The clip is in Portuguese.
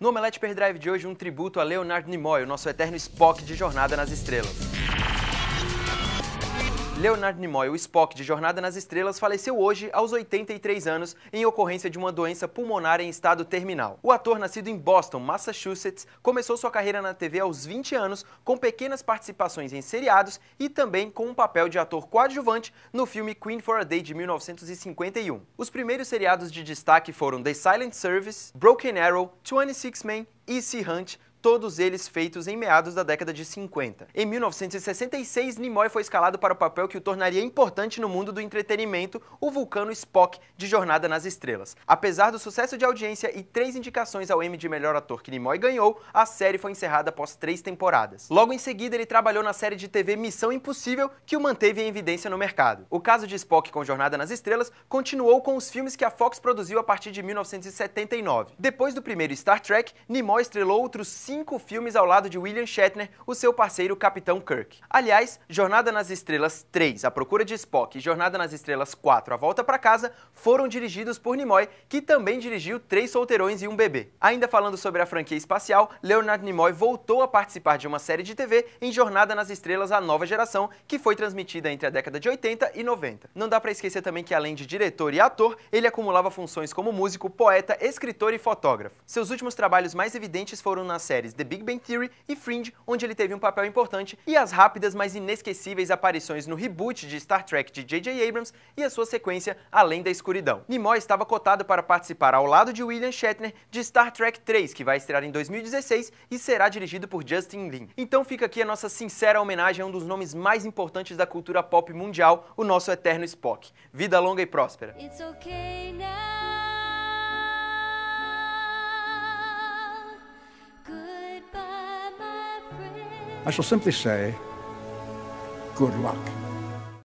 No Omelete Drive de hoje, um tributo a Leonard Nimoy, o nosso eterno Spock de Jornada nas Estrelas. Leonard Nimoy, o Spock de Jornada nas Estrelas, faleceu hoje aos 83 anos em ocorrência de uma doença pulmonar em estado terminal. O ator, nascido em Boston, Massachusetts, começou sua carreira na TV aos 20 anos, com pequenas participações em seriados e também com um papel de ator coadjuvante no filme Queen for a Day de 1951. Os primeiros seriados de destaque foram The Silent Service, Broken Arrow, 26 Men, Sea Hunt, todos eles feitos em meados da década de 50. Em 1966, Nimoy foi escalado para o papel que o tornaria importante no mundo do entretenimento, o vulcano Spock de Jornada nas Estrelas. Apesar do sucesso de audiência e três indicações ao Emmy de melhor ator que Nimoy ganhou, a série foi encerrada após três temporadas. Logo em seguida, ele trabalhou na série de TV Missão Impossível, que o manteve em evidência no mercado. O caso de Spock com Jornada nas Estrelas continuou com os filmes que a Fox produziu a partir de 1979. Depois do primeiro Star Trek, Nimoy estrelou outros cinco cinco filmes ao lado de William Shatner, o seu parceiro Capitão Kirk. Aliás, Jornada nas Estrelas 3, A Procura de Spock e Jornada nas Estrelas 4, A Volta para Casa foram dirigidos por Nimoy, que também dirigiu Três Solteirões e um Bebê. Ainda falando sobre a franquia espacial, Leonard Nimoy voltou a participar de uma série de TV em Jornada nas Estrelas A Nova Geração, que foi transmitida entre a década de 80 e 90. Não dá para esquecer também que além de diretor e ator, ele acumulava funções como músico, poeta, escritor e fotógrafo. Seus últimos trabalhos mais evidentes foram na série séries The Big Bang Theory e Fringe, onde ele teve um papel importante, e as rápidas, mas inesquecíveis aparições no reboot de Star Trek de J.J. Abrams e a sua sequência Além da Escuridão. Nimoy estava cotado para participar ao lado de William Shatner de Star Trek 3, que vai estrear em 2016 e será dirigido por Justin Lin. Então fica aqui a nossa sincera homenagem a um dos nomes mais importantes da cultura pop mundial, o nosso eterno Spock. Vida longa e próspera. It's okay now. I shall simply say, good luck.